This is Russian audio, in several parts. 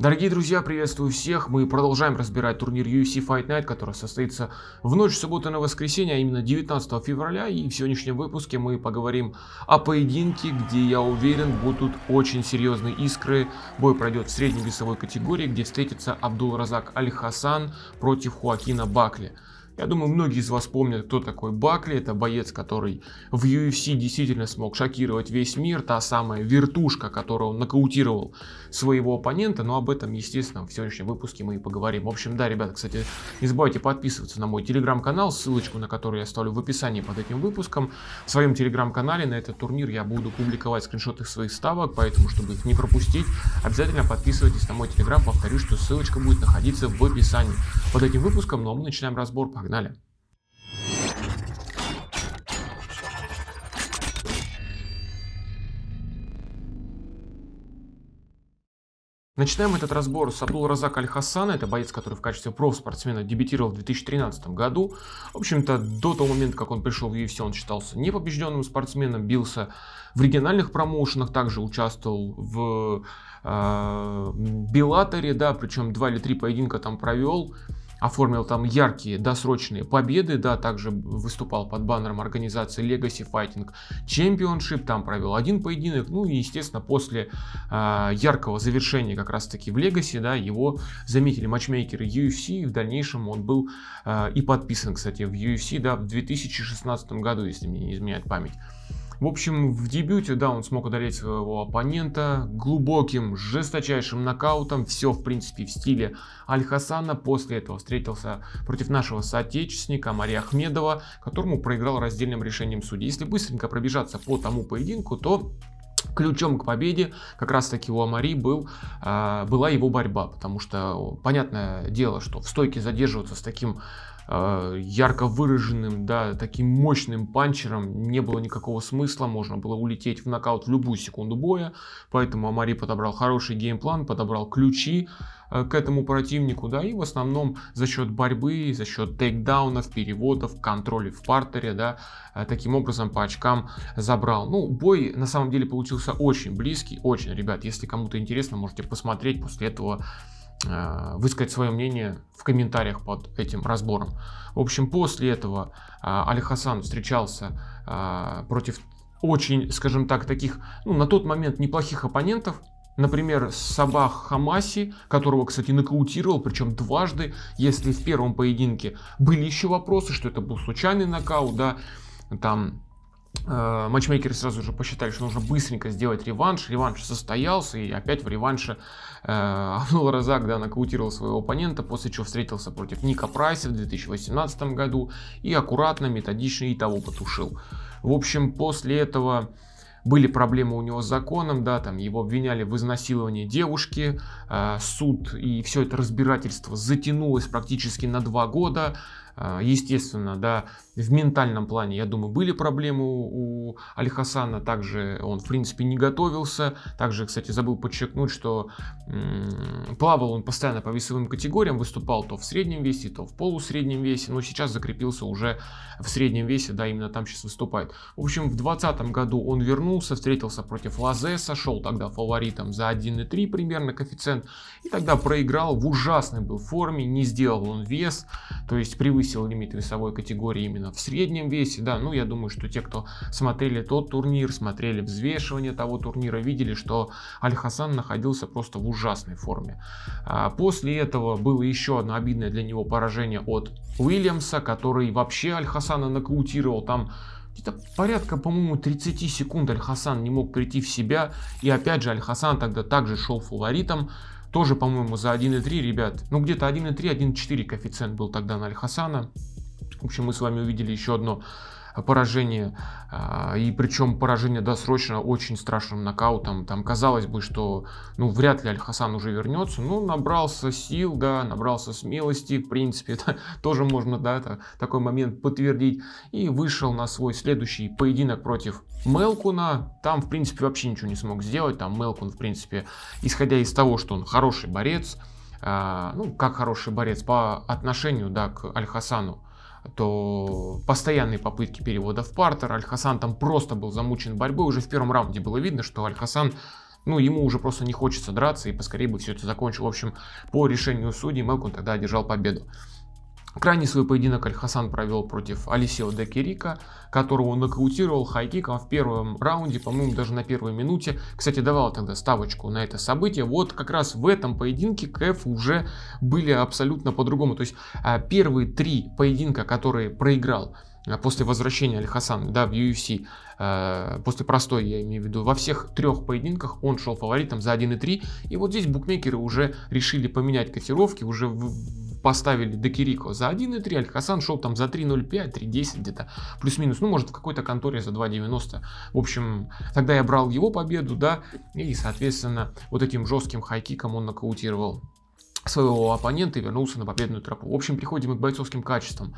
Дорогие друзья, приветствую всех. Мы продолжаем разбирать турнир UFC Fight Night, который состоится в ночь субботы на воскресенье, а именно 19 февраля. И в сегодняшнем выпуске мы поговорим о поединке, где, я уверен, будут очень серьезные искры. Бой пройдет в средней весовой категории, где встретится Абдул Разак Аль Хасан против Хуакина Бакли. Я думаю, многие из вас помнят, кто такой Бакли. Это боец, который в UFC действительно смог шокировать весь мир. Та самая вертушка, которую он нокаутировал своего оппонента. Но об этом, естественно, в сегодняшнем выпуске мы и поговорим. В общем, да, ребята, кстати, не забывайте подписываться на мой телеграм-канал, ссылочку на который я оставлю в описании под этим выпуском. В своем телеграм-канале на этот турнир я буду публиковать скриншоты своих ставок, поэтому, чтобы их не пропустить, обязательно подписывайтесь на мой телеграм. Повторю, что ссылочка будет находиться в описании под этим выпуском. Но ну, а мы начинаем разбор по Погнали. Начинаем этот разбор с Абдул Разак Аль-Хасана. Это боец, который в качестве профспортсмена дебютировал в 2013 году. В общем-то, до того момента, как он пришел в UFC, он считался непобежденным спортсменом, бился в региональных промоушенах, также участвовал в э, Беллаторе, да, причем два или три поединка там провел оформил там яркие досрочные победы, да, также выступал под баннером организации Legacy Fighting Championship, там провел один поединок, ну и, естественно, после э, яркого завершения как раз-таки в Legacy, да, его заметили матчмейкеры UFC, и в дальнейшем он был э, и подписан, кстати, в UFC, да, в 2016 году, если мне не изменяет память. В общем, в дебюте, да, он смог одолеть своего оппонента глубоким, жесточайшим нокаутом. Все, в принципе, в стиле Аль-Хасана. После этого встретился против нашего соотечественника Мария Ахмедова, которому проиграл раздельным решением судей. Если быстренько пробежаться по тому поединку, то Ключом к победе как раз таки у Амари был, э, была его борьба, потому что понятное дело, что в стойке задерживаться с таким а, ярко выраженным, да, таким мощным панчером не было никакого смысла, можно было улететь в нокаут в любую секунду боя, поэтому Амари подобрал хороший геймплан, подобрал ключи а, к этому противнику, да, и в основном за счет борьбы, за счет тейкдаунов, переводов, контроля в партере, да, а, таким образом по очкам забрал. Ну, бой на самом деле получился очень близкий, очень, ребят, если кому-то интересно, можете посмотреть после этого Э, высказать свое мнение в комментариях под этим разбором. В общем, после этого э, Али Хасан встречался э, против очень, скажем так, таких, ну, на тот момент неплохих оппонентов, Например, Сабах Хамаси, которого, кстати, нокаутировал, причем дважды, если в первом поединке были еще вопросы, что это был случайный нокаут, да, там Э, матчмейкеры сразу же посчитали, что нужно быстренько сделать реванш. Реванш состоялся, и опять в реванше э, Абдул Разак да, нокаутировал своего оппонента, после чего встретился против Ника Прайса в 2018 году и аккуратно, методично и того потушил. В общем, после этого были проблемы у него с законом, да, там его обвиняли в изнасиловании девушки, э, суд и все это разбирательство затянулось практически на два года. А, естественно, да, в ментальном плане, я думаю, были проблемы у Алихасана. также он, в принципе, не готовился. Также, кстати, забыл подчеркнуть, что плавал он постоянно по весовым категориям, выступал то в среднем весе, то в полусреднем весе, но сейчас закрепился уже в среднем весе, да, именно там сейчас выступает. В общем, в 2020 году он вернулся, встретился против Лазе, сошел тогда фаворитом за 1,3 примерно коэффициент, и тогда проиграл в ужасной был форме, не сделал он вес, то есть превысил превысил лимит весовой категории именно в среднем весе, да, ну я думаю, что те, кто смотрели тот турнир, смотрели взвешивание того турнира, видели, что Аль-Хасан находился просто в ужасной форме. А после этого было еще одно обидное для него поражение от Уильямса, который вообще Аль-Хасана нокаутировал там где-то порядка, по-моему, 30 секунд Аль-Хасан не мог прийти в себя. И опять же, Аль-Хасан тогда также шел фаворитом. Тоже, по-моему, за 1.3, ребят. Ну, где-то 1.3, 1.4 коэффициент был тогда на Аль-Хасана. В общем, мы с вами увидели еще одно поражение, а, и причем поражение досрочно очень страшным нокаутом. Там казалось бы, что ну вряд ли Аль-Хасан уже вернется, но набрался сил, да, набрался смелости, в принципе, это тоже можно, да, это, такой момент подтвердить, и вышел на свой следующий поединок против Мелкуна. Там, в принципе, вообще ничего не смог сделать, там Мелкун, в принципе, исходя из того, что он хороший борец, а, ну, как хороший борец по отношению, да, к Аль-Хасану, то постоянные попытки перевода в партер. Аль-Хасан там просто был замучен борьбой. Уже в первом раунде было видно, что Аль-Хасан ну, ему уже просто не хочется драться и поскорее бы все это закончил. В общем, по решению судей Мелкон тогда одержал победу. Крайний свой поединок Аль-Хасан провел против Алисио де Кирика, которого нокаутировал хайкиком в первом раунде, по-моему, даже на первой минуте. Кстати, давал тогда ставочку на это событие. Вот как раз в этом поединке КФ уже были абсолютно по-другому. То есть а, первые три поединка, которые проиграл а, после возвращения Аль-Хасан да, в UFC, а, после простой, я имею в виду, во всех трех поединках он шел фаворитом за 1,3. И вот здесь букмекеры уже решили поменять котировки, уже в, поставили Декирико за 1,3, Аль-Хасан шел там за 3,05, 3,10 где-то, плюс-минус, ну, может, в какой-то конторе за 2,90. В общем, тогда я брал его победу, да, и, соответственно, вот этим жестким хайкиком он нокаутировал своего оппонента и вернулся на победную тропу. В общем, приходим к бойцовским качествам.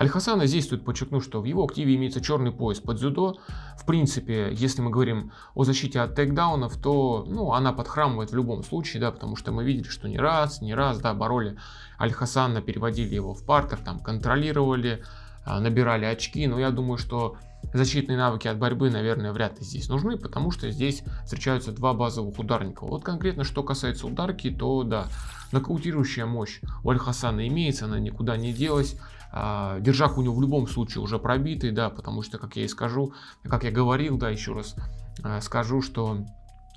Аль-Хасана здесь тут подчеркну, что в его активе имеется черный пояс под дзюдо. В принципе, если мы говорим о защите от тейкдаунов, то ну, она подхрамывает в любом случае, да, потому что мы видели, что не раз, не раз, да, бороли Аль-Хасана, переводили его в партер, там, контролировали, а, набирали очки, но я думаю, что защитные навыки от борьбы, наверное, вряд ли здесь нужны, потому что здесь встречаются два базовых ударника. Вот конкретно, что касается ударки, то да, нокаутирующая мощь у Аль-Хасана имеется, она никуда не делась. А, держак у него в любом случае уже пробитый, да, потому что, как я и скажу, как я говорил, да, еще раз а, скажу, что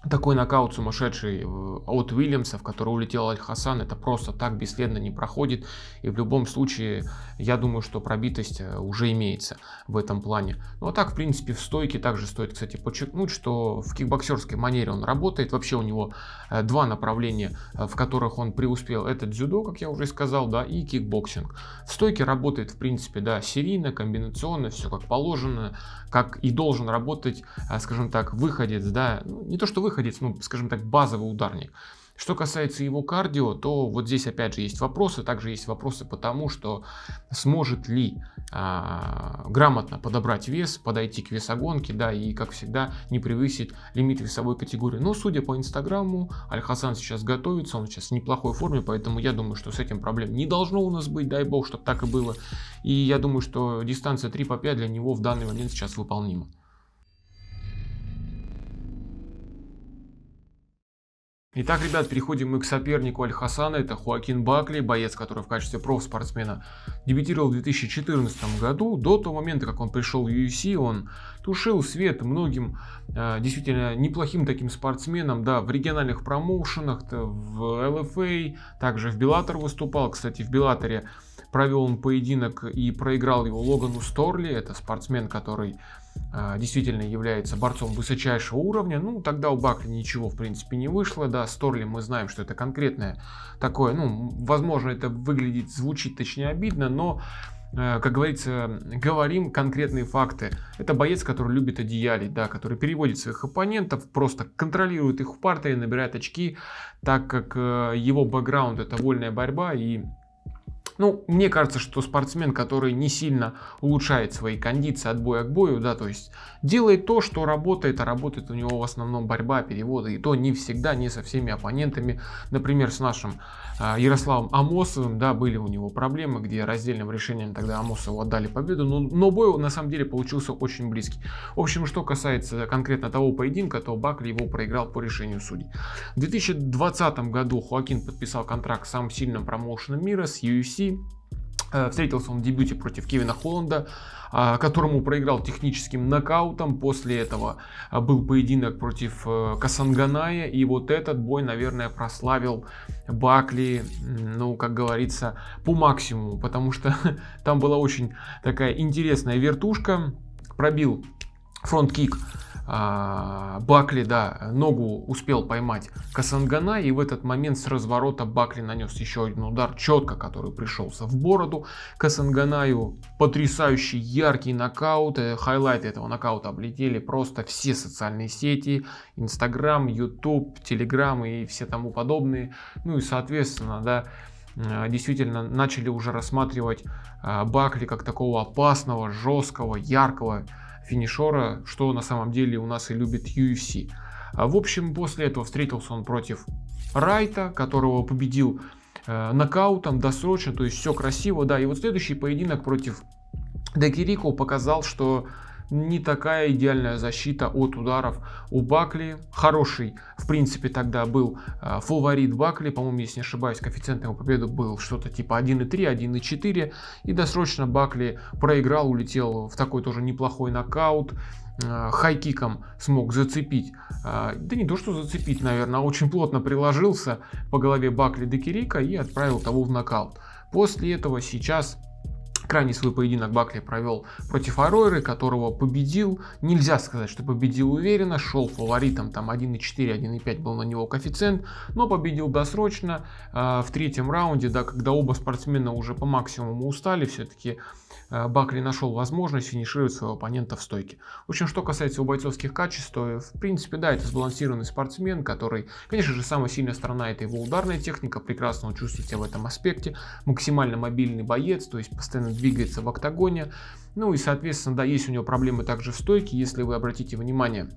такой нокаут сумасшедший э, от Уильямса, в который улетел Аль-Хасан, это просто так бесследно не проходит. И в любом случае, я думаю, что пробитость э, уже имеется в этом плане. Ну а так, в принципе, в стойке также стоит, кстати, подчеркнуть, что в кикбоксерской манере он работает. Вообще у него э, два направления, в которых он преуспел. Это дзюдо, как я уже сказал, да, и кикбоксинг. В стойке работает, в принципе, да, серийно, комбинационно, все как положено, как и должен работать, скажем так, выходец, да, ну, не то что выходец, выходец, ну, скажем так, базовый ударник. Что касается его кардио, то вот здесь опять же есть вопросы. Также есть вопросы по тому, что сможет ли а, грамотно подобрать вес, подойти к весогонке, да, и, как всегда, не превысит лимит весовой категории. Но, судя по Инстаграму, Аль-Хасан сейчас готовится, он сейчас в неплохой форме, поэтому я думаю, что с этим проблем не должно у нас быть, дай бог, чтобы так и было. И я думаю, что дистанция 3 по 5 для него в данный момент сейчас выполнима. Итак, ребят, переходим мы к сопернику Аль-Хасана. Это Хуакин Бакли, боец, который в качестве профспортсмена дебютировал в 2014 году. До того момента, как он пришел в UFC, он тушил свет многим э, действительно неплохим таким спортсменам. Да, в региональных промоушенах, в LFA, также в Беллатор выступал. Кстати, в Беллаторе провел он поединок и проиграл его Логану Сторли. Это спортсмен, который а, действительно является борцом высочайшего уровня, ну, тогда у Бакли ничего, в принципе, не вышло, да, Сторли мы знаем, что это конкретное такое, ну, возможно, это выглядит, звучит, точнее, обидно, но э, как говорится, говорим конкретные факты. Это боец, который любит одеялить, да, который переводит своих оппонентов, просто контролирует их в партере, набирает очки, так как э, его бэкграунд это вольная борьба и ну, мне кажется, что спортсмен, который не сильно улучшает свои кондиции от боя к бою, да, то есть делает то, что работает, а работает у него в основном борьба, переводы, и то не всегда, не со всеми оппонентами. Например, с нашим э, Ярославом Амосовым, да, были у него проблемы, где раздельным решением тогда Амосову отдали победу, но, но бой на самом деле получился очень близкий. В общем, что касается конкретно того поединка, то Бакли его проиграл по решению судей. В 2020 году Хуакин подписал контракт с самым сильным промоушеном мира, с UFC, Э, встретился он в дебюте против Кевина Холланда, а, которому проиграл техническим нокаутом. После этого а, был поединок против э, Касанганая. И вот этот бой, наверное, прославил Бакли, ну, как говорится, по максимуму. Потому что там была очень такая интересная вертушка. Пробил фронт-кик а, Бакли, да, ногу успел поймать Касангана, и в этот момент с разворота Бакли нанес еще один удар, четко, который пришелся в бороду. Касанганаю потрясающий яркий нокаут, э, хайлайты этого нокаута облетели просто все социальные сети, Инстаграм, Ютуб, Телеграм и все тому подобные. Ну и, соответственно, да, э, действительно начали уже рассматривать а, Бакли как такого опасного, жесткого, яркого финишора, что на самом деле у нас и любит UFC. А, в общем, после этого встретился он против Райта, которого победил э, нокаутом досрочно, то есть все красиво, да. И вот следующий поединок против Декирико показал, что не такая идеальная защита от ударов у Бакли. Хороший, в принципе, тогда был э, фаворит Бакли, по-моему, если не ошибаюсь, коэффициент его победы был что-то типа 1,3, 1,4, и досрочно Бакли проиграл, улетел в такой тоже неплохой нокаут, э, хайкиком смог зацепить, э, да не то что зацепить, наверное, а очень плотно приложился по голове Бакли до Декерика и отправил того в нокаут. После этого сейчас Крайний свой поединок Бакли провел против Аройры, которого победил. Нельзя сказать, что победил уверенно, шел фаворитом, там 1.4, 1.5 был на него коэффициент, но победил досрочно а, в третьем раунде, да, когда оба спортсмена уже по максимуму устали, все-таки Э, Бакли нашел возможность финишировать своего оппонента в стойке. В общем, что касается его бойцовских качеств, то э, в принципе, да, это сбалансированный спортсмен, который, конечно же, самая сильная сторона это его ударная техника, прекрасно чувствуете в этом аспекте, максимально мобильный боец, то есть постоянно двигается в октагоне. Ну и, соответственно, да, есть у него проблемы также в стойке, если вы обратите внимание,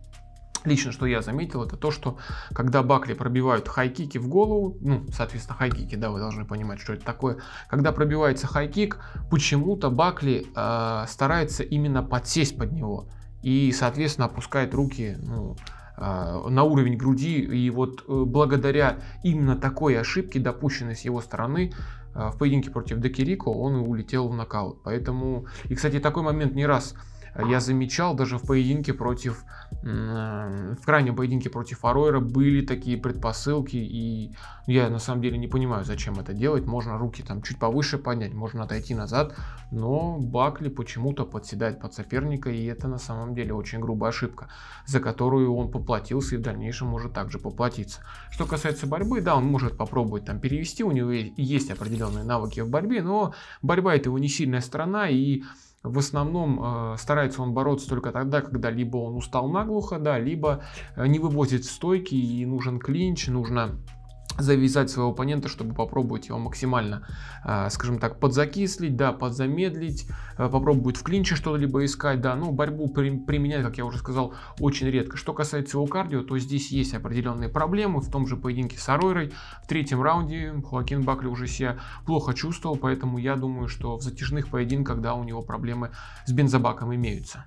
Лично, что я заметил, это то, что когда Бакли пробивают хайкики в голову, ну, соответственно, хайкики, да, вы должны понимать, что это такое. Когда пробивается хайкик, почему-то Бакли э, старается именно подсесть под него и, соответственно, опускает руки, ну, э, на уровень груди. И вот э, благодаря именно такой ошибке, допущенной с его стороны, э, в поединке против Декирико он улетел в нокаут. Поэтому, и, кстати, такой момент не раз я замечал даже в поединке против, э, в крайнем поединке против Аройра были такие предпосылки, и я на самом деле не понимаю, зачем это делать. Можно руки там чуть повыше поднять, можно отойти назад, но Бакли почему-то подседает под соперника, и это на самом деле очень грубая ошибка, за которую он поплатился и в дальнейшем может также поплатиться. Что касается борьбы, да, он может попробовать там перевести, у него есть определенные навыки в борьбе, но борьба это его не сильная сторона, и в основном э, старается он бороться только тогда, когда либо он устал наглухо, да, либо э, не вывозит стойки и нужен клинч, нужно завязать своего оппонента, чтобы попробовать его максимально, а, скажем так, подзакислить, да, подзамедлить, а, попробовать в клинче что-либо искать, да, ну, борьбу применять, как я уже сказал, очень редко. Что касается его кардио, то здесь есть определенные проблемы, в том же поединке с Аройрой, в третьем раунде Хоакин Бакли уже себя плохо чувствовал, поэтому я думаю, что в затяжных поединках, да, у него проблемы с бензобаком имеются.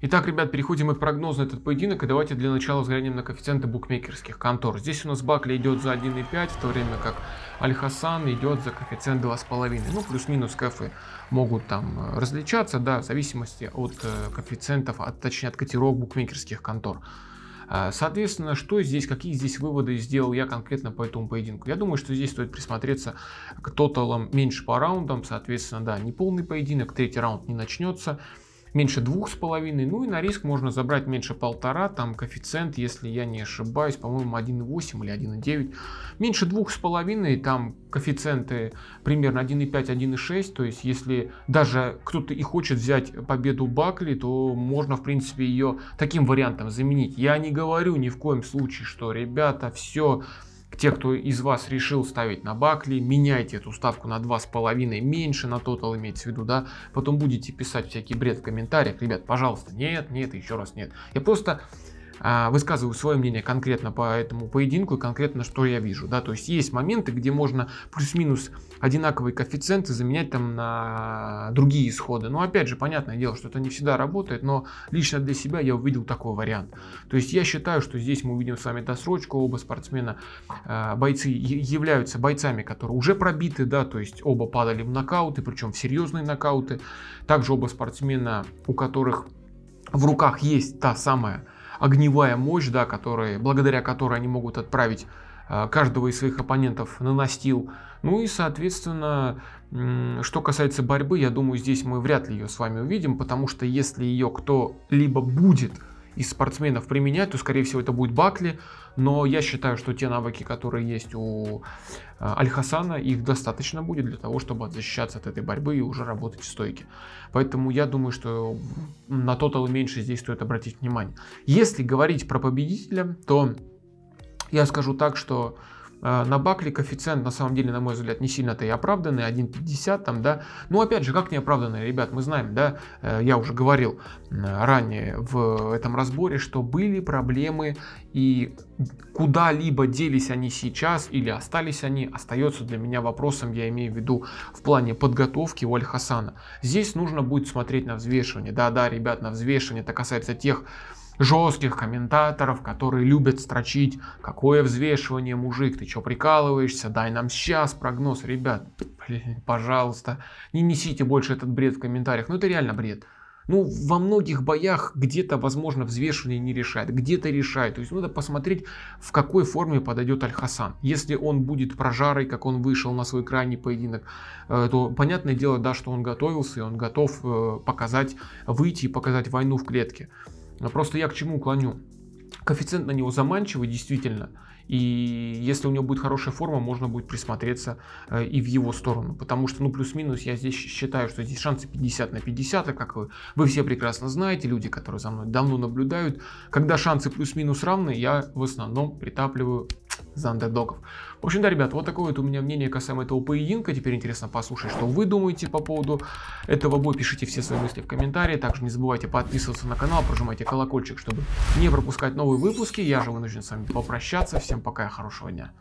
Итак, ребят, переходим мы к прогнозу на этот поединок, и давайте для начала взглянем на коэффициенты букмекерских контор. Здесь у нас Бакли идет за 1,5, в то время как Аль-Хасан идет за коэффициент 2,5. Ну, плюс-минус кафы могут там э, различаться, да, в зависимости от э, коэффициентов, от, точнее, от котировок букмекерских контор. Э, соответственно, что здесь, какие здесь выводы сделал я конкретно по этому поединку? Я думаю, что здесь стоит присмотреться к тоталам меньше по раундам, соответственно, да, не полный поединок, третий раунд не начнется, меньше 2,5, ну и на риск можно забрать меньше 1,5, там коэффициент, если я не ошибаюсь, по-моему 1,8 или 1,9, меньше 2,5, там коэффициенты примерно 1,5, 1,6, то есть если даже кто-то и хочет взять победу Бакли, то можно в принципе ее таким вариантом заменить. Я не говорю ни в коем случае, что ребята, все, те, кто из вас решил ставить на Бакли, меняйте эту ставку на 2,5 меньше, на тотал имеется в виду, да. Потом будете писать всякий бред в комментариях. Ребят, пожалуйста, нет, нет, еще раз нет. Я просто а, высказываю свое мнение конкретно по этому поединку и конкретно, что я вижу, да. То есть есть моменты, где можно плюс-минус одинаковые коэффициенты заменять там на другие исходы. Но опять же, понятное дело, что это не всегда работает, но лично для себя я увидел такой вариант. То есть я считаю, что здесь мы увидим с вами досрочку, оба спортсмена, э, бойцы являются бойцами, которые уже пробиты, да, то есть оба падали в нокауты, причем в серьезные нокауты. Также оба спортсмена, у которых в руках есть та самая огневая мощь, да, которые, благодаря которой они могут отправить э, каждого из своих оппонентов на настил. Ну и, соответственно, что касается борьбы, я думаю, здесь мы вряд ли ее с вами увидим, потому что если ее кто-либо будет из спортсменов применять, то, скорее всего, это будет Бакли. Но я считаю, что те навыки, которые есть у э, Альхасана, их достаточно будет для того, чтобы защищаться от этой борьбы и уже работать в стойке. Поэтому я думаю, что на тотал меньше здесь стоит обратить внимание. Если говорить про победителя, то я скажу так, что а, на Бакли коэффициент, на самом деле, на мой взгляд, не сильно-то и оправданный, 1,50 там, да. Ну, опять же, как не оправданный, ребят, мы знаем, да, э, я уже говорил ранее в этом разборе, что были проблемы и куда-либо делись они сейчас или остались они, остается для меня вопросом, я имею в виду в плане подготовки у Аль-Хасана. Здесь нужно будет смотреть на взвешивание. Да-да, ребят, на взвешивание. Это касается тех жестких комментаторов, которые любят строчить, какое взвешивание, мужик, ты что прикалываешься, дай нам сейчас прогноз, ребят, блин, пожалуйста, не несите больше этот бред в комментариях, ну это реально бред. Ну, во многих боях где-то, возможно, взвешивание не решает, где-то решает. То есть надо посмотреть, в какой форме подойдет Аль-Хасан. Если он будет прожарой, как он вышел на свой крайний поединок, э, то понятное дело, да, что он готовился, и он готов э, показать, выйти и показать войну в клетке. А просто я к чему клоню? Коэффициент на него заманчивый, действительно. И если у него будет хорошая форма, можно будет присмотреться э, и в его сторону. Потому что, ну, плюс-минус, я здесь считаю, что здесь шансы 50 на 50, а как вы, вы все прекрасно знаете, люди, которые за мной давно наблюдают, когда шансы плюс-минус равны, я в основном притапливаю за андердогов. В общем, да, ребят, вот такое вот у меня мнение касаемо этого поединка. Теперь интересно послушать, что вы думаете по поводу этого боя. Пишите все свои мысли в комментарии. Также не забывайте подписываться на канал, прожимайте колокольчик, чтобы не пропускать новые выпуски. Я же вынужден с вами попрощаться. Всем пока и хорошего дня.